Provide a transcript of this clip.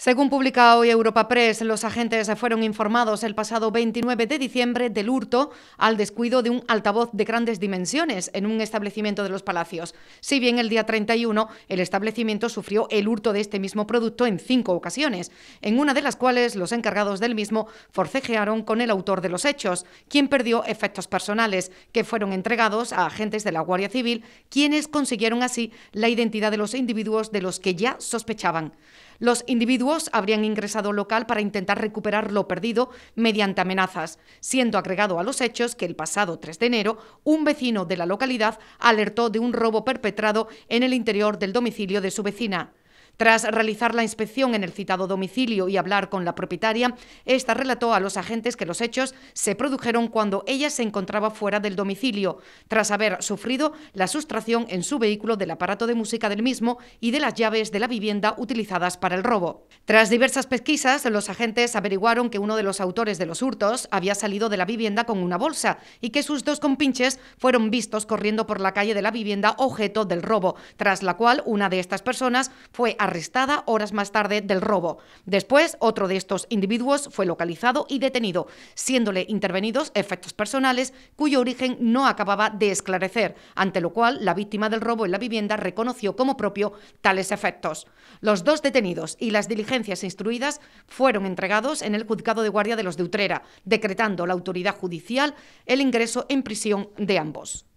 Según publica hoy Europa Press, los agentes fueron informados el pasado 29 de diciembre del hurto al descuido de un altavoz de grandes dimensiones en un establecimiento de los Palacios. Si bien el día 31 el establecimiento sufrió el hurto de este mismo producto en cinco ocasiones, en una de las cuales los encargados del mismo forcejearon con el autor de los hechos, quien perdió efectos personales que fueron entregados a agentes de la Guardia Civil, quienes consiguieron así la identidad de los individuos de los que ya sospechaban. Los individuos habrían ingresado al local para intentar recuperar lo perdido mediante amenazas, siendo agregado a los hechos que el pasado 3 de enero un vecino de la localidad alertó de un robo perpetrado en el interior del domicilio de su vecina. Tras realizar la inspección en el citado domicilio y hablar con la propietaria, esta relató a los agentes que los hechos se produjeron cuando ella se encontraba fuera del domicilio, tras haber sufrido la sustracción en su vehículo del aparato de música del mismo y de las llaves de la vivienda utilizadas para el robo. Tras diversas pesquisas, los agentes averiguaron que uno de los autores de los hurtos había salido de la vivienda con una bolsa y que sus dos compinches fueron vistos corriendo por la calle de la vivienda objeto del robo, tras la cual una de estas personas fue arrestada arrestada horas más tarde del robo. Después, otro de estos individuos fue localizado y detenido, siéndole intervenidos efectos personales cuyo origen no acababa de esclarecer, ante lo cual la víctima del robo en la vivienda reconoció como propio tales efectos. Los dos detenidos y las diligencias instruidas fueron entregados en el juzgado de guardia de los de Utrera, decretando la autoridad judicial el ingreso en prisión de ambos.